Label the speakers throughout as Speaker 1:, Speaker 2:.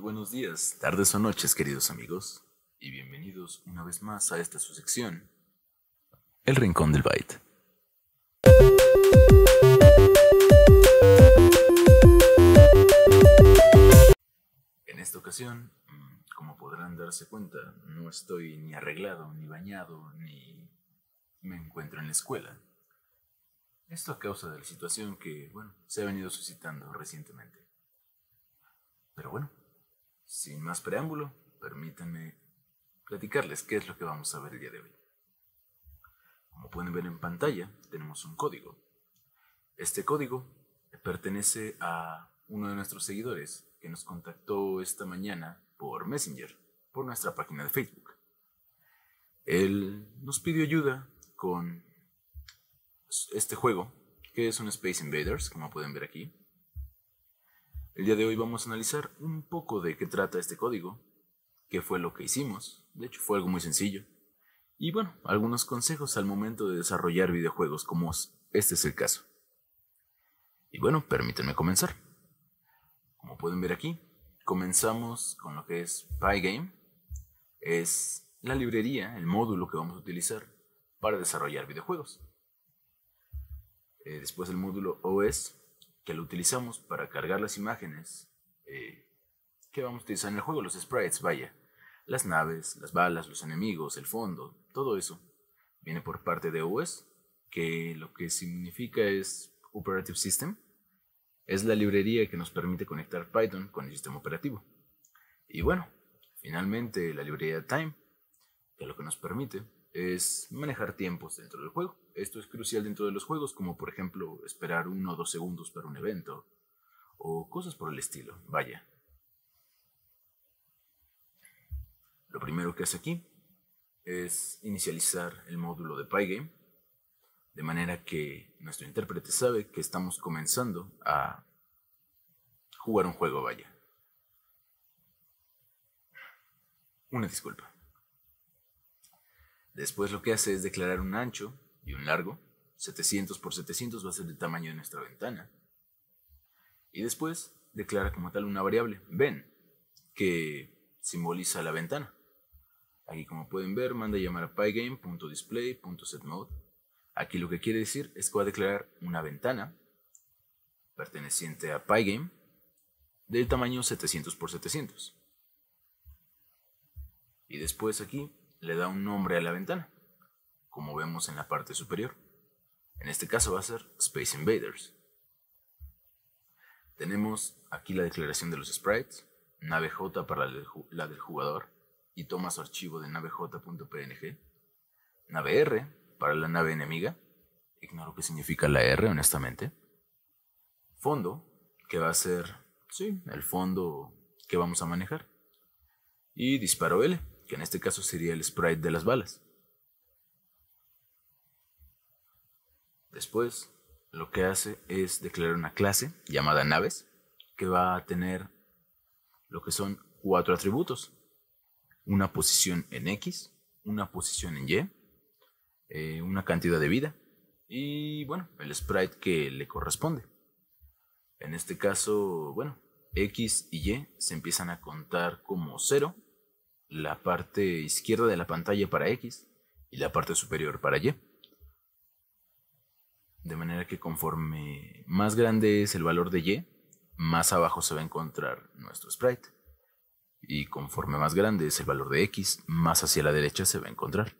Speaker 1: buenos días, tardes o noches, queridos amigos, y bienvenidos una vez más a esta su sección, El Rincón del Byte. En esta ocasión, mm, como podrán darse cuenta, no estoy ni arreglado, ni bañado, ni me encuentro en la escuela. Esto a causa de la situación que, bueno, se ha venido suscitando recientemente. Pero bueno, sin más preámbulo, permítanme platicarles qué es lo que vamos a ver el día de hoy. Como pueden ver en pantalla, tenemos un código. Este código pertenece a uno de nuestros seguidores que nos contactó esta mañana por Messenger, por nuestra página de Facebook. Él nos pidió ayuda con este juego, que es un Space Invaders, como pueden ver aquí. El día de hoy vamos a analizar un poco de qué trata este código, qué fue lo que hicimos, de hecho fue algo muy sencillo, y bueno, algunos consejos al momento de desarrollar videojuegos como este es el caso. Y bueno, permítanme comenzar. Como pueden ver aquí, comenzamos con lo que es Pygame, es la librería, el módulo que vamos a utilizar para desarrollar videojuegos. Eh, después el módulo OS, que lo utilizamos para cargar las imágenes eh, que vamos a utilizar en el juego, los sprites, vaya. Las naves, las balas, los enemigos, el fondo, todo eso viene por parte de OS, que lo que significa es Operative System. Es la librería que nos permite conectar Python con el sistema operativo. Y bueno, finalmente la librería Time, que lo que nos permite es manejar tiempos dentro del juego. Esto es crucial dentro de los juegos, como por ejemplo esperar uno o dos segundos para un evento, o cosas por el estilo. Vaya. Lo primero que hace aquí es inicializar el módulo de Pygame, de manera que nuestro intérprete sabe que estamos comenzando a jugar un juego, vaya. Una disculpa. Después lo que hace es declarar un ancho y un largo, 700 por 700 va a ser el tamaño de nuestra ventana. Y después declara como tal una variable, ven, que simboliza la ventana. Aquí como pueden ver, manda a llamar a pygame.display.setMode. Aquí lo que quiere decir es que va a declarar una ventana perteneciente a pygame del tamaño 700 por 700. Y después aquí le da un nombre a la ventana, como vemos en la parte superior. En este caso va a ser Space Invaders. Tenemos aquí la declaración de los sprites, nave J para la del jugador y tomas su archivo de navej.png, nave R para la nave enemiga, ignoro qué significa la R honestamente, fondo, que va a ser, sí, el fondo que vamos a manejar, y disparo L que en este caso sería el sprite de las balas. Después, lo que hace es declarar una clase llamada naves, que va a tener lo que son cuatro atributos. Una posición en X, una posición en Y, eh, una cantidad de vida y, bueno, el sprite que le corresponde. En este caso, bueno, X y Y se empiezan a contar como cero la parte izquierda de la pantalla para X y la parte superior para Y. De manera que conforme más grande es el valor de Y, más abajo se va a encontrar nuestro sprite. Y conforme más grande es el valor de X, más hacia la derecha se va a encontrar.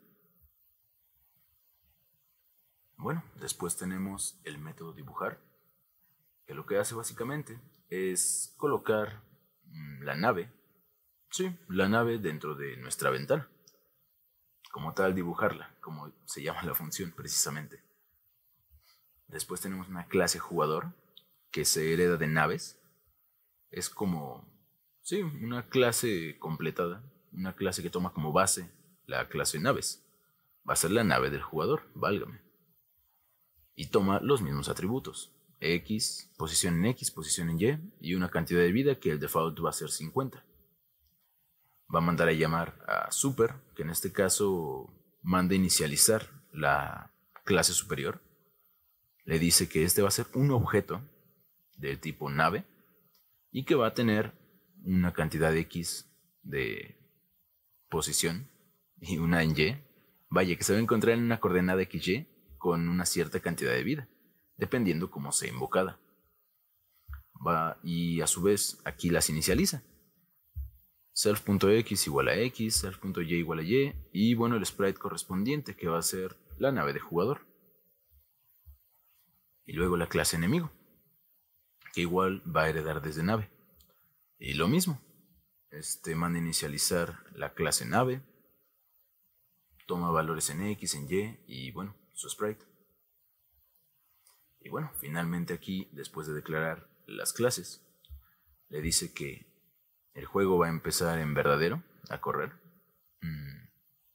Speaker 1: Bueno, después tenemos el método dibujar, que lo que hace básicamente es colocar mm, la nave Sí, la nave dentro de nuestra ventana. Como tal, dibujarla, como se llama la función precisamente. Después tenemos una clase jugador que se hereda de naves. Es como, sí, una clase completada, una clase que toma como base la clase naves. Va a ser la nave del jugador, válgame. Y toma los mismos atributos. X, posición en X, posición en Y y una cantidad de vida que el default va a ser 50 va a mandar a llamar a super, que en este caso manda a inicializar la clase superior. Le dice que este va a ser un objeto del tipo nave y que va a tener una cantidad de X de posición y una en Y. Vaya, que se va a encontrar en una coordenada XY con una cierta cantidad de vida, dependiendo cómo sea invocada. Va, y a su vez aquí las inicializa self.x igual a x, self.y igual a y, y bueno, el sprite correspondiente que va a ser la nave de jugador. Y luego la clase enemigo, que igual va a heredar desde nave. Y lo mismo, este manda inicializar la clase nave, toma valores en x, en y, y bueno, su sprite. Y bueno, finalmente aquí, después de declarar las clases, le dice que el juego va a empezar en verdadero a correr. Mm,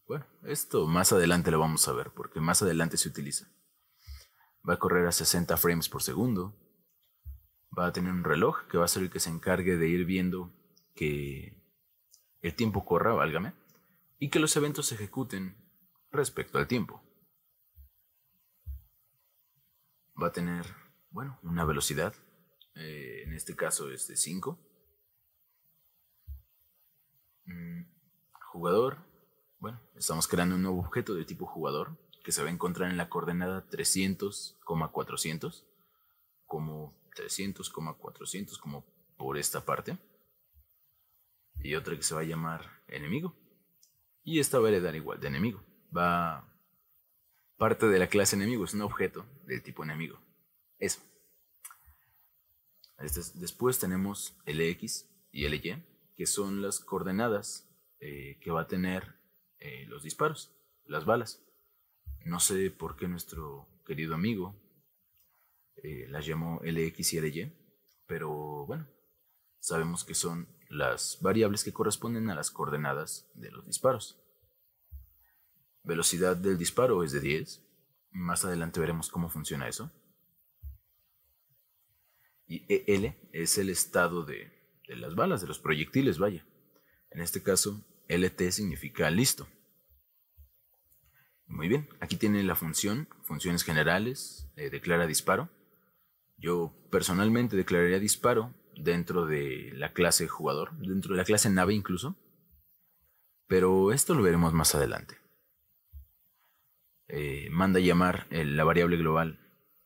Speaker 1: bueno, esto más adelante lo vamos a ver, porque más adelante se utiliza. Va a correr a 60 frames por segundo. Va a tener un reloj que va a ser el que se encargue de ir viendo que el tiempo corra, válgame, y que los eventos se ejecuten respecto al tiempo. Va a tener, bueno, una velocidad. Eh, en este caso es de 5 Mm, jugador. Bueno, estamos creando un nuevo objeto de tipo jugador que se va a encontrar en la coordenada 300,400, como 300,400, como por esta parte. Y otra que se va a llamar enemigo. Y esta va a dar igual de enemigo. Va parte de la clase enemigo, es un objeto del tipo enemigo. Eso. Este después tenemos x y LY que son las coordenadas eh, que va a tener eh, los disparos, las balas. No sé por qué nuestro querido amigo eh, las llamó LX y LY, pero bueno, sabemos que son las variables que corresponden a las coordenadas de los disparos. Velocidad del disparo es de 10. Más adelante veremos cómo funciona eso. Y EL es el estado de, de las balas, de los proyectiles, vaya. En este caso, LT significa listo. Muy bien, aquí tiene la función, funciones generales, eh, declara disparo. Yo personalmente declararía disparo dentro de la clase jugador, dentro de la clase nave incluso, pero esto lo veremos más adelante. Eh, manda llamar eh, la variable global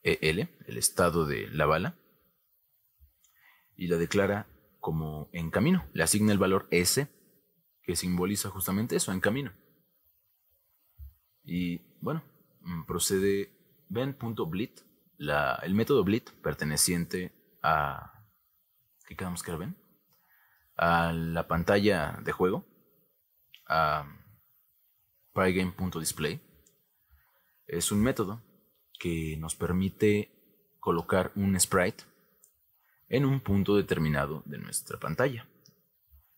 Speaker 1: EL, el estado de la bala, y la declara como en camino. Le asigna el valor S, que simboliza justamente eso, en camino. Y bueno, mm, procede Ben.blit el método blit perteneciente a... ¿Qué quedamos que era ben A la pantalla de juego, a pygame.display. Es un método que nos permite colocar un sprite en un punto determinado de nuestra pantalla.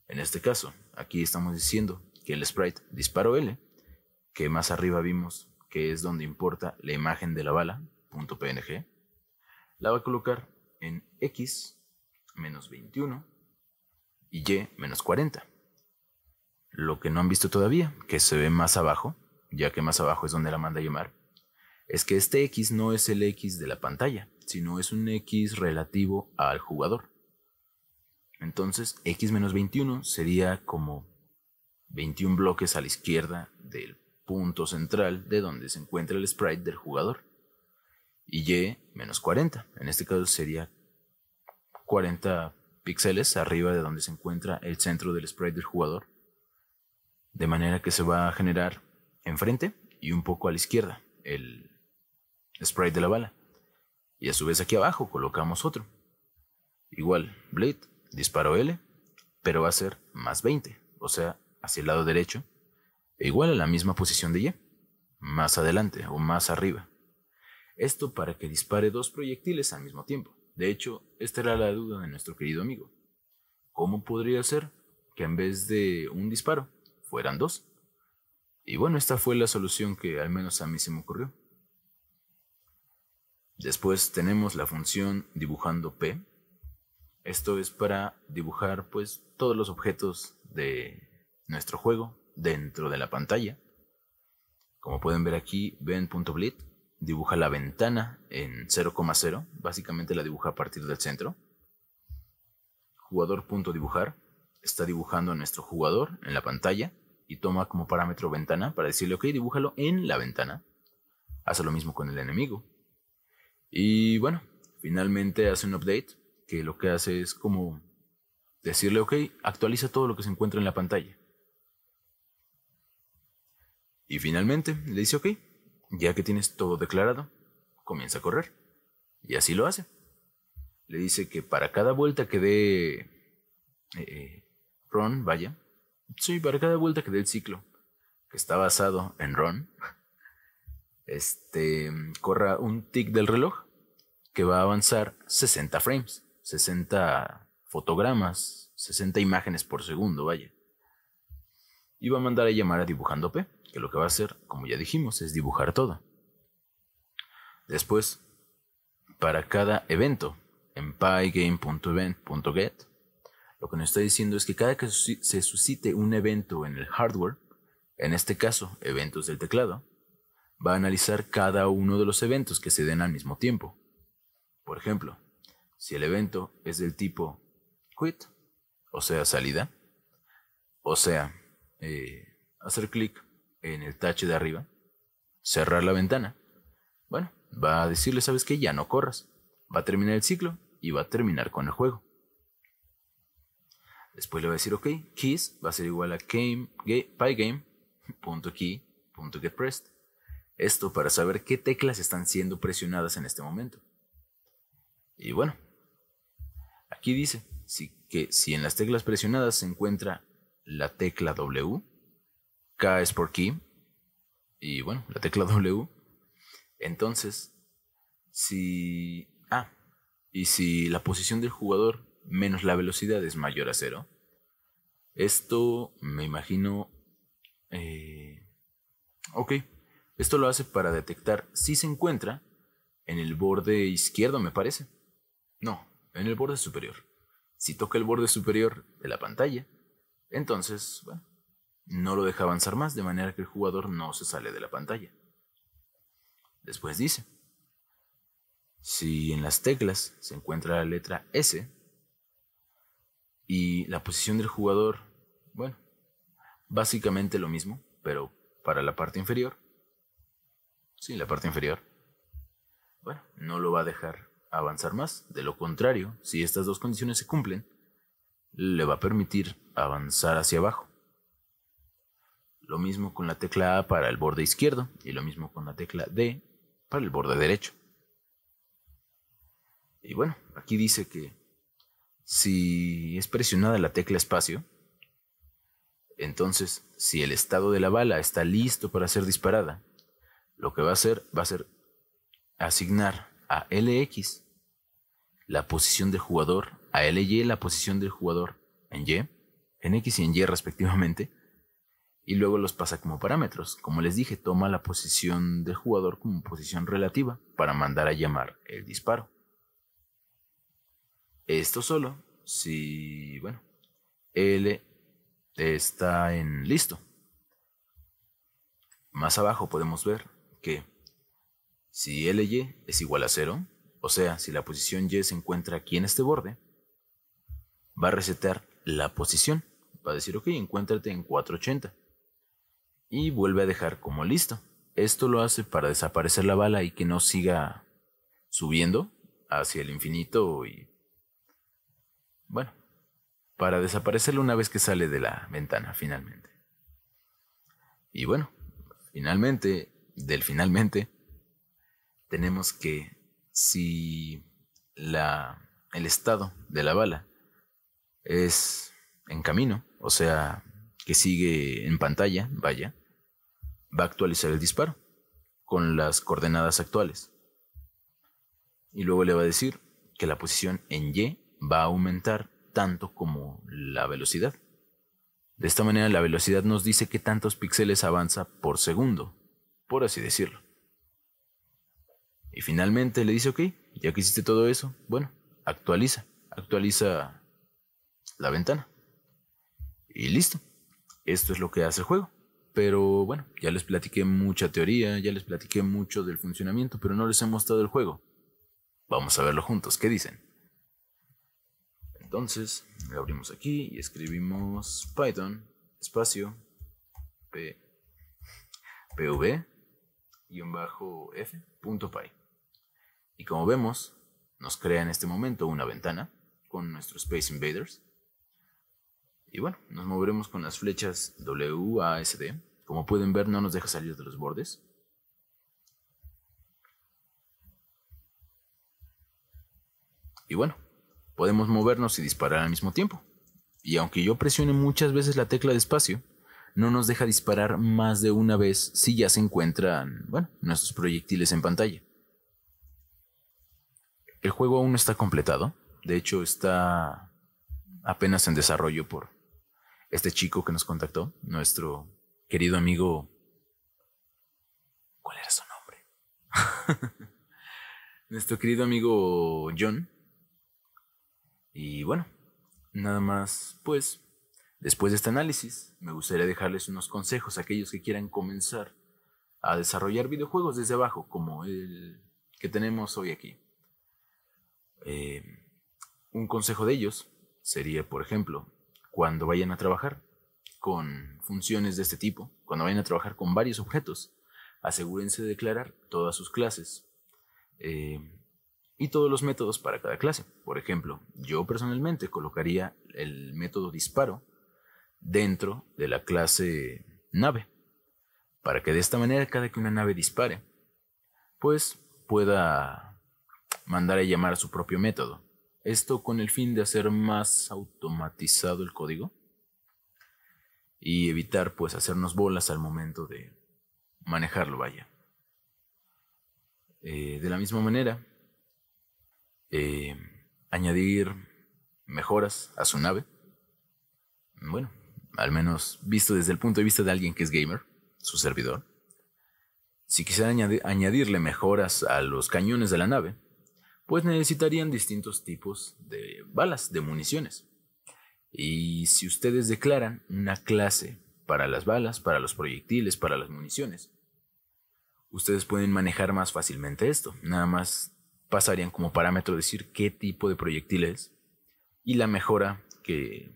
Speaker 1: En este caso, aquí estamos diciendo que el sprite disparo L, que más arriba vimos que es donde importa la imagen de la bala, .png, la va a colocar en X menos 21 y Y menos 40. Lo que no han visto todavía, que se ve más abajo, ya que más abajo es donde la manda a llamar, es que este X no es el X de la pantalla, sino es un X relativo al jugador. Entonces, X menos 21 sería como 21 bloques a la izquierda del punto central de donde se encuentra el sprite del jugador. Y Y menos 40, en este caso sería 40 píxeles arriba de donde se encuentra el centro del sprite del jugador. De manera que se va a generar enfrente y un poco a la izquierda el, Sprite de la bala. Y a su vez aquí abajo colocamos otro. Igual, blade, disparo L, pero va a ser más 20, o sea, hacia el lado derecho, e igual a la misma posición de Y, más adelante o más arriba. Esto para que dispare dos proyectiles al mismo tiempo. De hecho, esta era la duda de nuestro querido amigo. ¿Cómo podría ser que en vez de un disparo fueran dos? Y bueno, esta fue la solución que al menos a mí se me ocurrió. Después tenemos la función dibujando P. Esto es para dibujar pues todos los objetos de nuestro juego dentro de la pantalla. Como pueden ver aquí, ven.blit dibuja la ventana en 0,0, básicamente la dibuja a partir del centro. Jugador.dibujar está dibujando a nuestro jugador en la pantalla y toma como parámetro ventana para decirle, ok, dibújalo en la ventana. Hace lo mismo con el enemigo. Y bueno, finalmente hace un update que lo que hace es como decirle, ok, actualiza todo lo que se encuentra en la pantalla. Y finalmente le dice, ok, ya que tienes todo declarado, comienza a correr. Y así lo hace. Le dice que para cada vuelta que dé eh, eh, Ron, vaya, sí, para cada vuelta que dé el ciclo, que está basado en Ron, este, corra un tick del reloj que va a avanzar 60 frames, 60 fotogramas, 60 imágenes por segundo, vaya. Y va a mandar a llamar a Dibujando P, que lo que va a hacer, como ya dijimos, es dibujar todo. Después, para cada evento en pygame.event.get, lo que nos está diciendo es que cada que se suscite un evento en el hardware, en este caso eventos del teclado, va a analizar cada uno de los eventos que se den al mismo tiempo. Por ejemplo, si el evento es del tipo quit, o sea, salida, o sea, eh, hacer clic en el tache de arriba, cerrar la ventana, bueno, va a decirle, sabes qué? ya no corras, va a terminar el ciclo y va a terminar con el juego. Después le va a decir, ok, keys va a ser igual a game, pygame.key.getPressed Esto para saber qué teclas están siendo presionadas en este momento. Y bueno, aquí dice si, que si en las teclas presionadas se encuentra la tecla W, K es por key, y bueno, la tecla W, entonces, si... Ah, y si la posición del jugador menos la velocidad es mayor a cero, esto me imagino... Eh, ok, esto lo hace para detectar si se encuentra en el borde izquierdo, me parece. No, en el borde superior. Si toca el borde superior de la pantalla, entonces, bueno, no lo deja avanzar más, de manera que el jugador no se sale de la pantalla. Después dice, si en las teclas se encuentra la letra S y la posición del jugador, bueno, básicamente lo mismo, pero para la parte inferior, Sí, la parte inferior. Bueno, no lo va a dejar avanzar más. De lo contrario, si estas dos condiciones se cumplen, le va a permitir avanzar hacia abajo. Lo mismo con la tecla A para el borde izquierdo y lo mismo con la tecla D para el borde derecho. Y bueno, aquí dice que si es presionada la tecla espacio, entonces si el estado de la bala está listo para ser disparada lo que va a hacer va a ser asignar a LX la posición del jugador, a LY la posición del jugador en Y, en X y en Y respectivamente, y luego los pasa como parámetros. Como les dije, toma la posición del jugador como posición relativa para mandar a llamar el disparo. Esto solo si, bueno, L está en listo. Más abajo podemos ver que si y es igual a 0, o sea, si la posición Y se encuentra aquí en este borde, va a resetear la posición. Va a decir, ok, encuéntrate en 480. Y vuelve a dejar como listo. Esto lo hace para desaparecer la bala y que no siga subiendo hacia el infinito y... Bueno, para desaparecerla una vez que sale de la ventana finalmente. Y bueno, finalmente del finalmente, tenemos que si el estado de la bala es en camino, o sea, que sigue en pantalla, vaya, va a actualizar el disparo con las coordenadas actuales. Y luego le va a decir que la posición en Y va a aumentar tanto como la velocidad. De esta manera la velocidad nos dice que tantos píxeles avanza por segundo por así decirlo. Y finalmente le dice, ok, ya que hiciste todo eso, bueno, actualiza, actualiza la ventana. Y listo, esto es lo que hace el juego. Pero bueno, ya les platiqué mucha teoría, ya les platiqué mucho del funcionamiento, pero no les he mostrado el juego. Vamos a verlo juntos, ¿qué dicen? Entonces, Le abrimos aquí y escribimos Python, espacio, P, PV, y como vemos, nos crea en este momento una ventana con nuestro Space Invaders. Y bueno, nos moveremos con las flechas D. Como pueden ver, no nos deja salir de los bordes. Y bueno, podemos movernos y disparar al mismo tiempo. Y aunque yo presione muchas veces la tecla de espacio, no nos deja disparar más de una vez si ya se encuentran, bueno, nuestros proyectiles en pantalla. El juego aún no está completado, de hecho está apenas en desarrollo por este chico que nos contactó, nuestro querido amigo... ¿Cuál era su nombre? nuestro querido amigo John. Y bueno, nada más, pues Después de este análisis, me gustaría dejarles unos consejos a aquellos que quieran comenzar a desarrollar videojuegos desde abajo, como el que tenemos hoy aquí. Eh, un consejo de ellos sería, por ejemplo, cuando vayan a trabajar con funciones de este tipo, cuando vayan a trabajar con varios objetos, asegúrense de declarar todas sus clases eh, y todos los métodos para cada clase. Por ejemplo, yo personalmente colocaría el método disparo dentro de la clase nave, para que de esta manera cada que una nave dispare, pues pueda mandar a llamar a su propio método. Esto con el fin de hacer más automatizado el código y evitar pues hacernos bolas al momento de manejarlo, vaya. Eh, de la misma manera, eh, añadir mejoras a su nave. Bueno, al menos visto desde el punto de vista de alguien que es gamer, su servidor, si quisiera añadirle mejoras a los cañones de la nave, pues necesitarían distintos tipos de balas, de municiones. Y si ustedes declaran una clase para las balas, para los proyectiles, para las municiones, ustedes pueden manejar más fácilmente esto. Nada más pasarían como parámetro decir qué tipo de proyectil es y la mejora que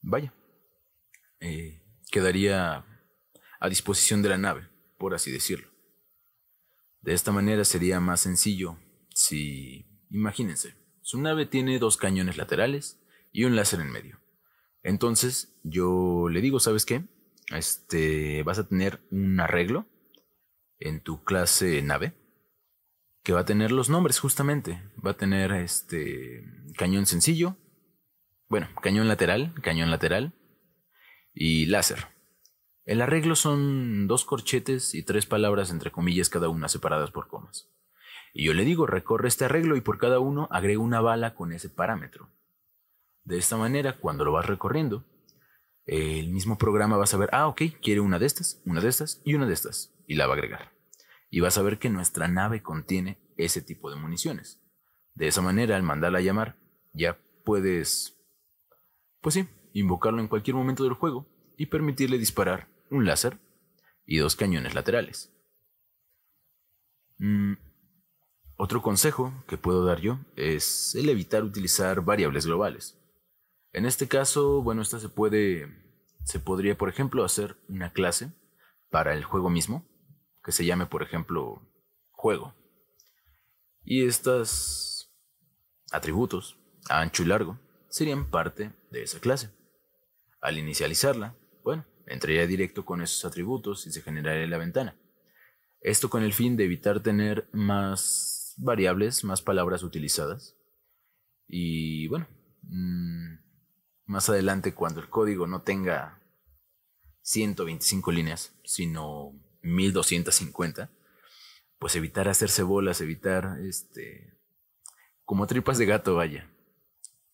Speaker 1: vaya, eh, quedaría a disposición de la nave, por así decirlo. De esta manera sería más sencillo si... Imagínense, su nave tiene dos cañones laterales y un láser en medio. Entonces yo le digo, ¿sabes qué? Este, vas a tener un arreglo en tu clase nave que va a tener los nombres justamente. Va a tener este cañón sencillo, bueno, cañón lateral, cañón lateral, y láser. El arreglo son dos corchetes y tres palabras entre comillas cada una separadas por comas. Y yo le digo, recorre este arreglo y por cada uno agrega una bala con ese parámetro. De esta manera, cuando lo vas recorriendo, el mismo programa va a saber, ah, ok, quiere una de estas, una de estas y una de estas, y la va a agregar. Y vas a ver que nuestra nave contiene ese tipo de municiones. De esa manera, al mandarla a llamar, ya puedes... Pues sí, invocarlo en cualquier momento del juego y permitirle disparar un láser y dos cañones laterales. Mm, otro consejo que puedo dar yo es el evitar utilizar variables globales. En este caso, bueno, esta se puede, se podría, por ejemplo, hacer una clase para el juego mismo, que se llame, por ejemplo, juego. Y estos atributos, ancho y largo, serían parte de esa clase. Al inicializarla, bueno, entraría directo con esos atributos y se generaría la ventana. Esto con el fin de evitar tener más variables, más palabras utilizadas. Y bueno, mm, más adelante cuando el código no tenga 125 líneas, sino 1250, pues evitar hacerse bolas, evitar este como tripas de gato, vaya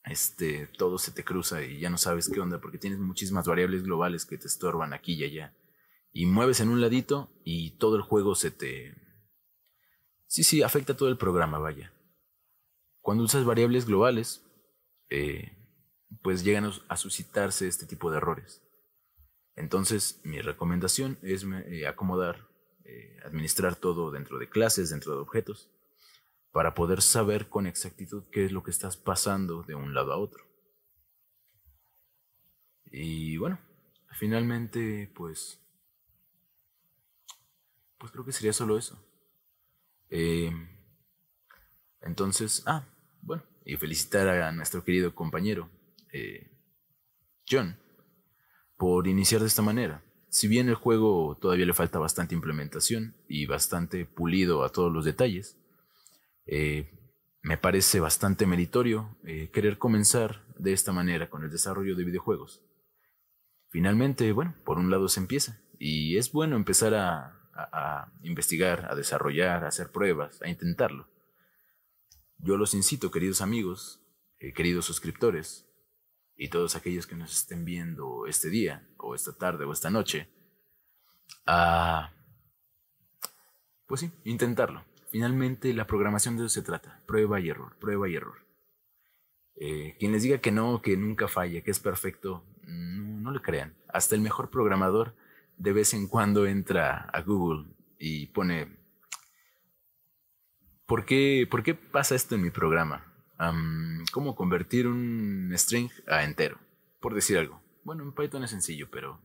Speaker 1: este, todo se te cruza y ya no sabes qué onda porque tienes muchísimas variables globales que te estorban aquí y allá. Y mueves en un ladito y todo el juego se te... Sí, sí, afecta todo el programa, vaya. Cuando usas variables globales, eh, pues llegan a suscitarse este tipo de errores. Entonces, mi recomendación es eh, acomodar, eh, administrar todo dentro de clases, dentro de objetos, para poder saber con exactitud qué es lo que estás pasando de un lado a otro. Y bueno, finalmente, pues, pues creo que sería solo eso. Em, entonces, ah, bueno, y felicitar a nuestro querido compañero, eh, John, por iniciar de esta manera. Si bien el juego todavía le falta bastante implementación y bastante pulido a todos los detalles, eh, me parece bastante meritorio eh, querer comenzar de esta manera con el desarrollo de videojuegos. Finalmente, bueno, por un lado se empieza y es bueno empezar a, investigar, a desarrollar, a hacer pruebas, a intentarlo. Yo los incito, queridos amigos, eh, queridos suscriptores y todos aquellos que nos estén viendo este día o esta tarde o esta noche, a, pues sí, intentarlo Finalmente, la programación de eso se trata. Prueba y error, prueba y error. Eh, quien les diga que no, que nunca falla, que es perfecto, no, no le crean. Hasta el mejor programador de vez en cuando entra a Google y pone, ¿por qué, por qué pasa esto en mi programa? ¿Cómo convertir un string a entero? Por decir algo. Bueno, en Python es sencillo, pero...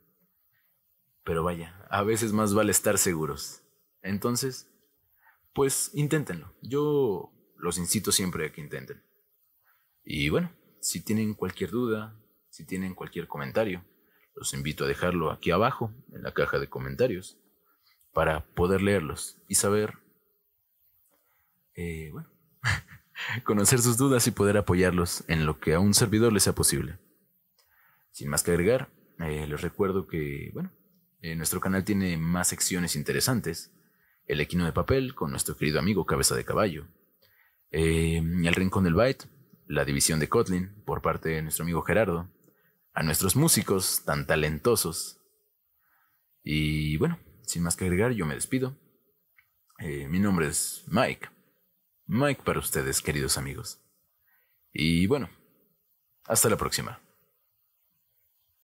Speaker 1: Pero vaya, a veces más vale estar seguros. Entonces, pues inténtenlo. Yo los incito siempre a que intenten. Y bueno, si tienen cualquier duda, si tienen cualquier comentario, los invito a dejarlo aquí abajo, en la caja de comentarios, para poder leerlos y saber, eh, bueno, conocer sus dudas y poder apoyarlos en lo que a un servidor le sea posible. Sin más que agregar, eh, les recuerdo que, bueno, eh, nuestro canal tiene más secciones interesantes el equino de papel con nuestro querido amigo Cabeza de Caballo. Em, el Rincón del Byte, la división de Kotlin por parte de nuestro amigo Gerardo. A nuestros músicos tan talentosos. Y bueno, sin más que agregar, yo me despido. Eh, mi nombre es Mike. Mike para ustedes, queridos amigos. Y bueno, hasta la próxima.